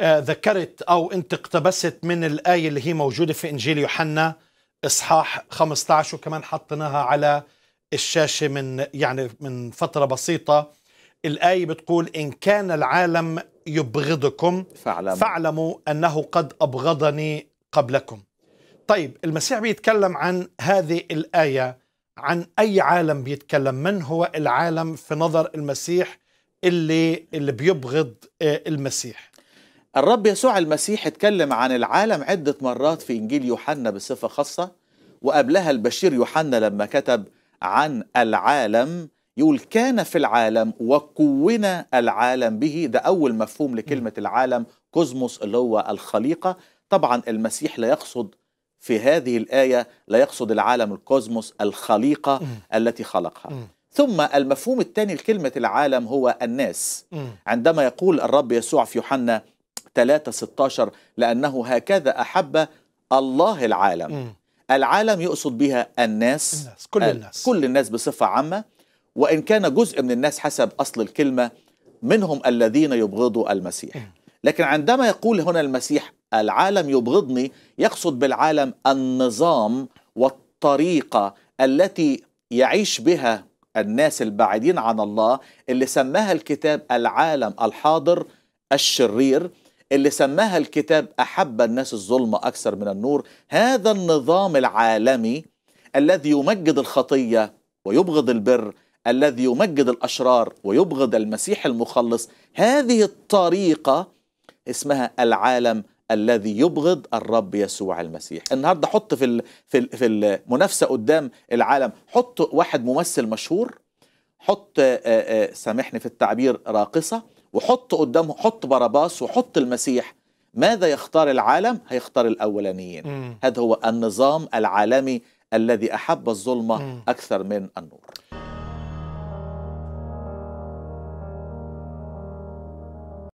آه، ذكرت أو أنت اقتبست من الآية اللي هي موجودة في إنجيل يوحنا إصحاح 15 وكمان حطيناها على الشاشة من يعني من فترة بسيطة الآية بتقول إن كان العالم يبغضكم فاعلموا, فاعلموا أنه قد أبغضني قبلكم طيب المسيح بيتكلم عن هذه الآية عن أي عالم بيتكلم من هو العالم في نظر المسيح اللي اللي بيبغض آه، المسيح الرب يسوع المسيح اتكلم عن العالم عدة مرات في إنجيل يوحنا بصفة خاصة وقبلها البشير يوحنا لما كتب عن العالم يقول كان في العالم وكون العالم به ده أول مفهوم لكلمة العالم كوزموس اللي هو الخليقة طبعا المسيح لا يقصد في هذه الآية لا يقصد العالم الكوزموس الخليقة التي خلقها ثم المفهوم الثاني لكلمة العالم هو الناس عندما يقول الرب يسوع في يوحنا 3 16 لأنه هكذا أحب الله العالم م. العالم يقصد بها الناس, الناس. كل الناس كل الناس بصفة عامة وإن كان جزء من الناس حسب أصل الكلمة منهم الذين يبغضوا المسيح م. لكن عندما يقول هنا المسيح العالم يبغضني يقصد بالعالم النظام والطريقة التي يعيش بها الناس البعيدين عن الله اللي سماها الكتاب العالم الحاضر الشرير اللي سماها الكتاب أحب الناس الظلم أكثر من النور هذا النظام العالمي الذي يمجد الخطية ويبغض البر الذي يمجد الأشرار ويبغض المسيح المخلص هذه الطريقة اسمها العالم الذي يبغض الرب يسوع المسيح النهارده حط في في في المنافسه قدام العالم حط واحد ممثل مشهور حط سامحني في التعبير راقصه وحط قدامهم حط باراباس وحط المسيح ماذا يختار العالم هيختار الاولانيين هذا هو النظام العالمي الذي احب الظلمه اكثر من النور